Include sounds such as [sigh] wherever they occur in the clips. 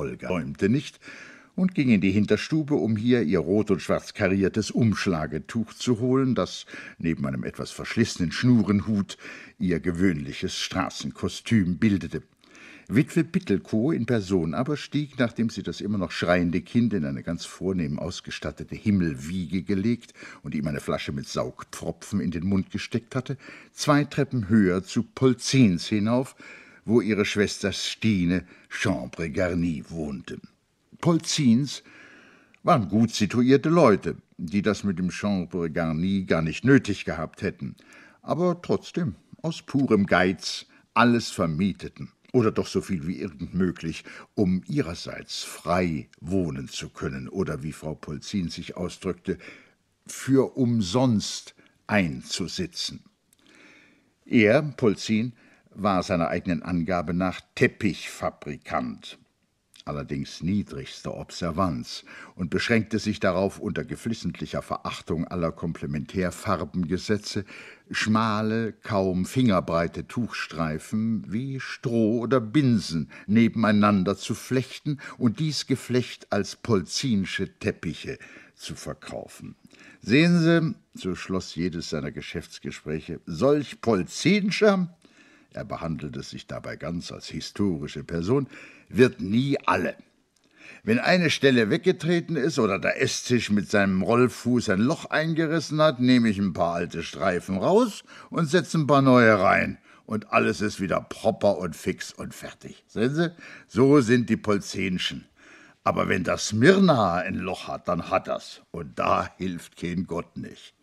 Olga räumte nicht und ging in die Hinterstube, um hier ihr rot und schwarz kariertes Umschlagetuch zu holen, das neben einem etwas verschlissenen Schnurenhut ihr gewöhnliches Straßenkostüm bildete. Witwe Pittelkow in Person aber stieg, nachdem sie das immer noch schreiende Kind in eine ganz vornehm ausgestattete Himmelwiege gelegt und ihm eine Flasche mit Saugpfropfen in den Mund gesteckt hatte, zwei Treppen höher zu Polzins hinauf, wo ihre Schwester Stine Chambre Garnie wohnte. Polzins waren gut situierte Leute, die das mit dem Chambre Garnie gar nicht nötig gehabt hätten, aber trotzdem aus purem Geiz alles vermieteten oder doch so viel wie irgend möglich, um ihrerseits frei wohnen zu können oder wie Frau Polzin sich ausdrückte, für umsonst einzusitzen. Er, Polzin, war seiner eigenen Angabe nach Teppichfabrikant, allerdings niedrigster Observanz, und beschränkte sich darauf, unter geflissentlicher Verachtung aller Komplementärfarbengesetze schmale, kaum fingerbreite Tuchstreifen wie Stroh oder Binsen nebeneinander zu flechten und dies Geflecht als polzinsche Teppiche zu verkaufen. Sehen Sie, so schloss jedes seiner Geschäftsgespräche, solch polzinscher er behandelt es sich dabei ganz als historische Person, wird nie alle. Wenn eine Stelle weggetreten ist oder der Esstisch mit seinem Rollfuß ein Loch eingerissen hat, nehme ich ein paar alte Streifen raus und setze ein paar neue rein. Und alles ist wieder proper und fix und fertig. Sehen Sie? So sind die Polzenschen. Aber wenn das Smyrna ein Loch hat, dann hat das. Und da hilft kein Gott nicht.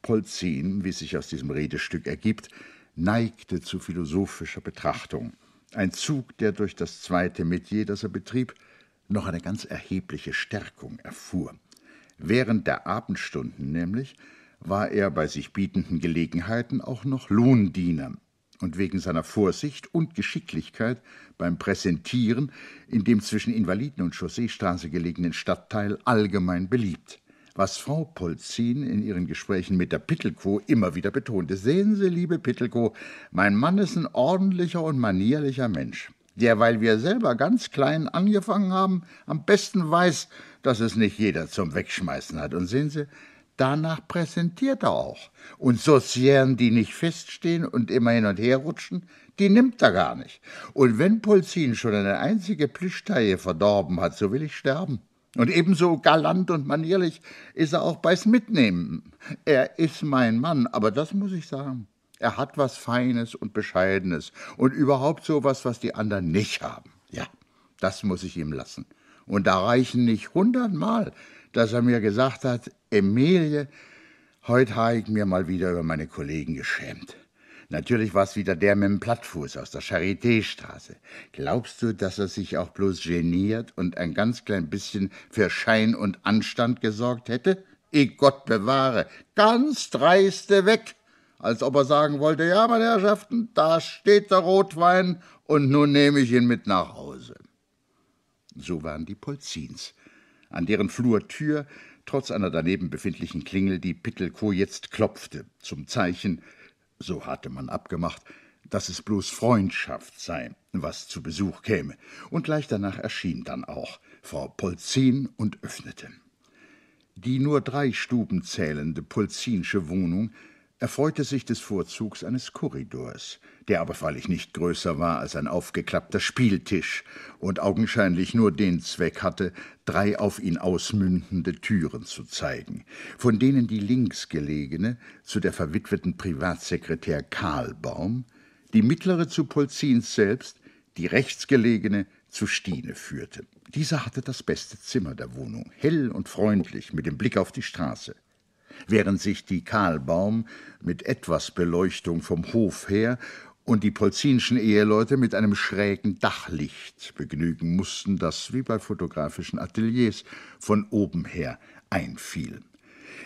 Polzin, wie sich aus diesem Redestück ergibt, neigte zu philosophischer Betrachtung. Ein Zug, der durch das zweite Metier, das er betrieb, noch eine ganz erhebliche Stärkung erfuhr. Während der Abendstunden nämlich war er bei sich bietenden Gelegenheiten auch noch Lohndiener und wegen seiner Vorsicht und Geschicklichkeit beim Präsentieren in dem zwischen Invaliden- und Chausseestraße gelegenen Stadtteil allgemein beliebt was Frau Polzin in ihren Gesprächen mit der Pittelkow immer wieder betonte. Sehen Sie, liebe Pittelkow, mein Mann ist ein ordentlicher und manierlicher Mensch, der, weil wir selber ganz klein angefangen haben, am besten weiß, dass es nicht jeder zum Wegschmeißen hat. Und sehen Sie, danach präsentiert er auch. Und Sozieren, die nicht feststehen und immer hin und her rutschen, die nimmt er gar nicht. Und wenn Polzin schon eine einzige Plüschtaille verdorben hat, so will ich sterben. Und ebenso galant und manierlich ist er auch bei's Mitnehmen. Er ist mein Mann, aber das muss ich sagen. Er hat was Feines und Bescheidenes und überhaupt sowas, was die anderen nicht haben. Ja, das muss ich ihm lassen. Und da reichen nicht hundertmal, dass er mir gesagt hat, Emilie, heute habe ich mir mal wieder über meine Kollegen geschämt. Natürlich war's wieder der mit dem Plattfuß aus der Charité-Straße. Glaubst du, dass er sich auch bloß geniert und ein ganz klein bisschen für Schein und Anstand gesorgt hätte? Ich Gott bewahre, ganz dreiste weg, als ob er sagen wollte, ja, meine Herrschaften, da steht der Rotwein und nun nehme ich ihn mit nach Hause. So waren die Polzins, an deren Flurtür trotz einer daneben befindlichen Klingel die Pittelkow jetzt klopfte, zum Zeichen, so hatte man abgemacht, dass es bloß Freundschaft sei, was zu Besuch käme, und gleich danach erschien dann auch Frau Polzin und öffnete. Die nur drei Stuben zählende Polzinsche Wohnung erfreute sich des Vorzugs eines Korridors, der aber freilich nicht größer war als ein aufgeklappter Spieltisch und augenscheinlich nur den Zweck hatte, drei auf ihn ausmündende Türen zu zeigen, von denen die links gelegene zu der verwitweten Privatsekretär Karl Baum, die mittlere zu Polzins selbst, die rechts gelegene zu Stine führte. Dieser hatte das beste Zimmer der Wohnung, hell und freundlich, mit dem Blick auf die Straße während sich die Kahlbaum mit etwas Beleuchtung vom Hof her und die polzinschen Eheleute mit einem schrägen Dachlicht begnügen mussten, das, wie bei fotografischen Ateliers, von oben her einfiel.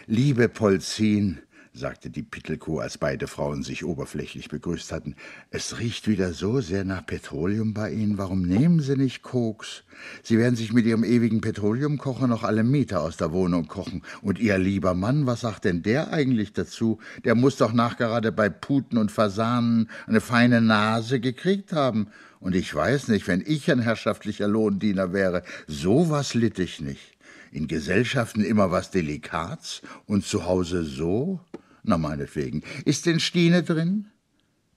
Liebe Polzin, sagte die Pittelkow, als beide Frauen sich oberflächlich begrüßt hatten. Es riecht wieder so sehr nach Petroleum bei Ihnen. Warum nehmen Sie nicht Koks? Sie werden sich mit Ihrem ewigen Petroleumkocher noch alle Mieter aus der Wohnung kochen. Und Ihr lieber Mann, was sagt denn der eigentlich dazu? Der muss doch nachgerade bei Puten und Fasanen eine feine Nase gekriegt haben. Und ich weiß nicht, wenn ich ein herrschaftlicher Lohndiener wäre, sowas litt ich nicht in Gesellschaften immer was Delikats und zu Hause so? Na meinetwegen. Ist denn Stine drin?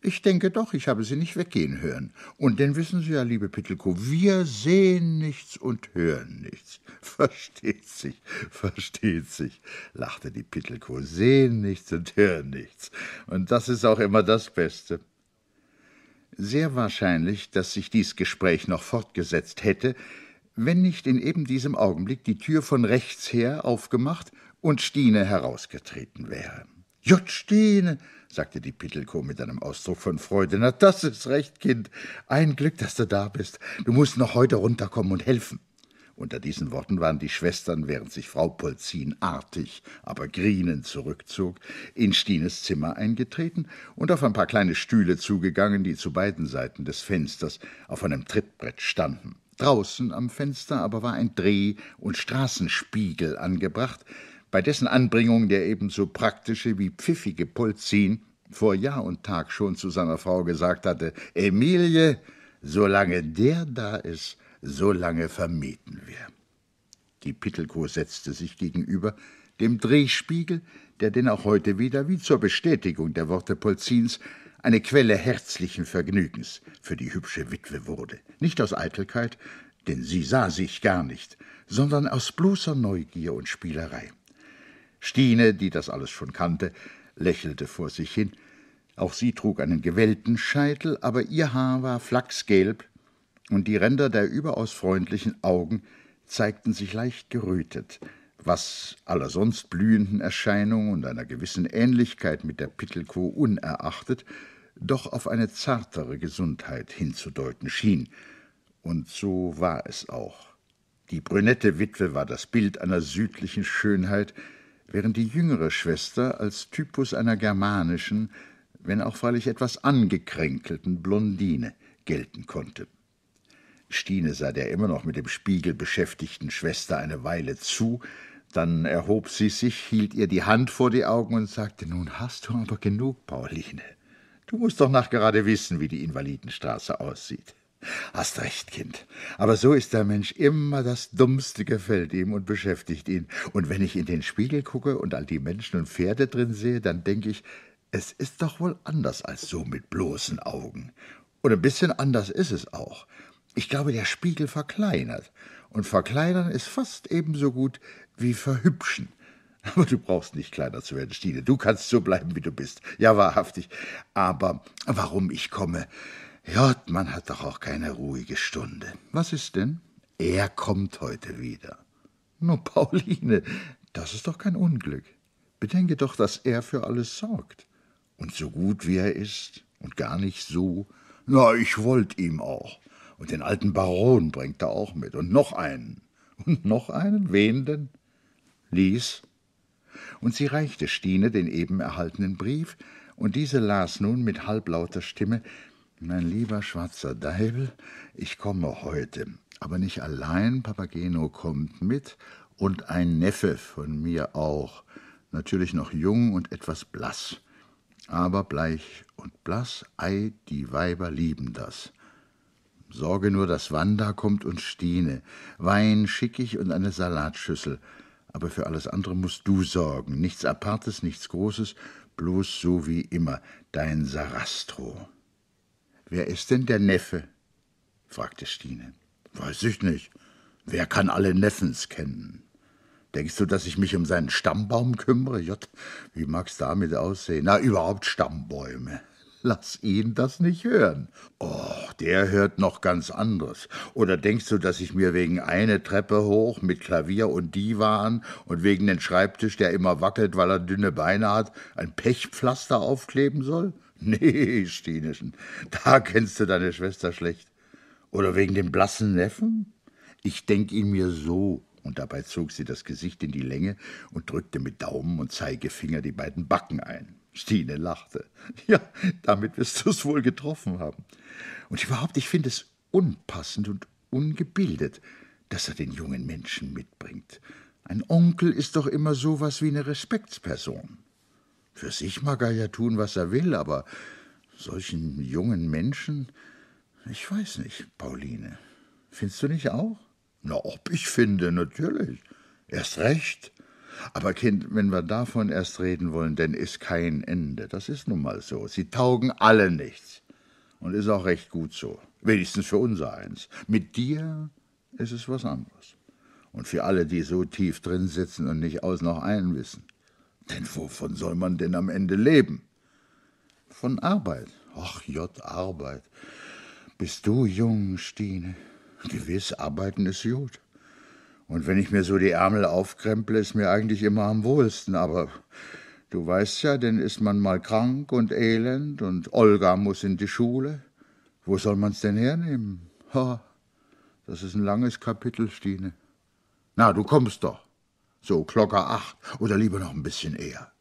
Ich denke doch, ich habe sie nicht weggehen hören. Und denn wissen Sie ja, liebe Pittelkow, wir sehen nichts und hören nichts. [laughs] Versteht sich, versteht sich, lachte die Pittelkow. Sehen nichts und hören nichts. Und das ist auch immer das Beste. Sehr wahrscheinlich, dass sich dies Gespräch noch fortgesetzt hätte, wenn nicht in eben diesem Augenblick die Tür von rechts her aufgemacht und Stine herausgetreten wäre. Jott Stehne, sagte die Pittelkow mit einem Ausdruck von Freude. Na, das ist recht, Kind. Ein Glück, dass du da bist. Du musst noch heute runterkommen und helfen. Unter diesen Worten waren die Schwestern, während sich Frau Polzin artig, aber grinend zurückzog, in Stines Zimmer eingetreten und auf ein paar kleine Stühle zugegangen, die zu beiden Seiten des Fensters auf einem Trittbrett standen. Draußen am Fenster aber war ein Dreh- und Straßenspiegel angebracht, bei dessen Anbringung der ebenso praktische wie pfiffige Polzin vor Jahr und Tag schon zu seiner Frau gesagt hatte: Emilie, solange der da ist, solange vermieten wir. Die Pittelkow setzte sich gegenüber dem Drehspiegel, der denn auch heute wieder, wie zur Bestätigung der Worte Polzins, eine Quelle herzlichen Vergnügens für die hübsche Witwe wurde. Nicht aus Eitelkeit, denn sie sah sich gar nicht, sondern aus bloßer Neugier und Spielerei. Stine, die das alles schon kannte, lächelte vor sich hin. Auch sie trug einen gewellten Scheitel, aber ihr Haar war flachsgelb und die Ränder der überaus freundlichen Augen zeigten sich leicht gerötet, was aller sonst blühenden Erscheinung und einer gewissen Ähnlichkeit mit der Pittelkow unerachtet, doch auf eine zartere Gesundheit hinzudeuten schien. Und so war es auch. Die brünette Witwe war das Bild einer südlichen Schönheit, während die jüngere Schwester als Typus einer germanischen, wenn auch freilich etwas angekränkelten Blondine gelten konnte. Stine sah der immer noch mit dem Spiegel beschäftigten Schwester eine Weile zu, dann erhob sie sich, hielt ihr die Hand vor die Augen und sagte Nun hast du aber genug, Pauline. Du musst doch nachgerade wissen, wie die Invalidenstraße aussieht. Hast recht, Kind. Aber so ist der Mensch immer das Dummste gefällt ihm und beschäftigt ihn. Und wenn ich in den Spiegel gucke und all die Menschen und Pferde drin sehe, dann denke ich, es ist doch wohl anders als so mit bloßen Augen. Und ein bisschen anders ist es auch. Ich glaube, der Spiegel verkleinert. Und verkleinern ist fast ebenso gut wie verhübschen. Aber du brauchst nicht kleiner zu werden, Stine. Du kannst so bleiben, wie du bist. Ja, wahrhaftig. Aber warum ich komme, Jott, man hat doch auch keine ruhige Stunde. Was ist denn? Er kommt heute wieder. Nur Pauline, das ist doch kein Unglück. Bedenke doch, dass er für alles sorgt. Und so gut wie er ist, und gar nicht so. Na, ich wollt ihm auch. Und den alten Baron bringt er auch mit. Und noch einen. Und noch einen? Wen denn? Lies. Und sie reichte Stine den eben erhaltenen Brief, und diese las nun mit halblauter Stimme mein lieber schwarzer Deibel, ich komme heute, aber nicht allein, Papageno kommt mit und ein Neffe von mir auch, natürlich noch jung und etwas blass. Aber bleich und blass, ei, die Weiber lieben das. Sorge nur, dass Wanda kommt und Stine, Wein schick ich und eine Salatschüssel, aber für alles andere musst du sorgen, nichts Apartes, nichts Großes, bloß so wie immer, dein Sarastro. Wer ist denn der Neffe? fragte Stine. Weiß ich nicht. Wer kann alle Neffens kennen? Denkst du, dass ich mich um seinen Stammbaum kümmere? Jott, wie mag's damit aussehen? Na, überhaupt Stammbäume. Lass ihn das nicht hören. Oh, der hört noch ganz anderes. Oder denkst du, dass ich mir wegen eine Treppe hoch mit Klavier und Divan und wegen den Schreibtisch, der immer wackelt, weil er dünne Beine hat, ein Pechpflaster aufkleben soll? [laughs] Nee, Stinesen, da kennst du deine Schwester schlecht. Oder wegen dem blassen Neffen? Ich denk ihn mir so. Und dabei zog sie das Gesicht in die Länge und drückte mit Daumen und Zeigefinger die beiden Backen ein. Stine lachte. [laughs] Ja, damit wirst du es wohl getroffen haben. Und überhaupt, ich finde es unpassend und ungebildet, dass er den jungen Menschen mitbringt. Ein Onkel ist doch immer so was wie eine Respektsperson. Für sich mag er ja tun, was er will, aber solchen jungen Menschen. Ich weiß nicht, Pauline. Findest du nicht auch? Na, ob ich finde, natürlich. Erst recht. Aber Kind, wenn wir davon erst reden wollen, denn ist kein Ende. Das ist nun mal so. Sie taugen alle nichts. Und ist auch recht gut so. Wenigstens für unser eins. Mit dir ist es was anderes. Und für alle, die so tief drin sitzen und nicht aus noch ein wissen. Denn wovon soll man denn am Ende leben? Von Arbeit. Ach, J, Arbeit. Bist du jung, Stine? Gewiss, arbeiten ist gut. Und wenn ich mir so die Ärmel aufkremple, ist mir eigentlich immer am wohlsten, aber du weißt ja, denn ist man mal krank und elend und Olga muss in die Schule. Wo soll man's denn hernehmen? Ha, das ist ein langes Kapitel, Stine. Na, du kommst doch so Klocker acht oder lieber noch ein bisschen eher.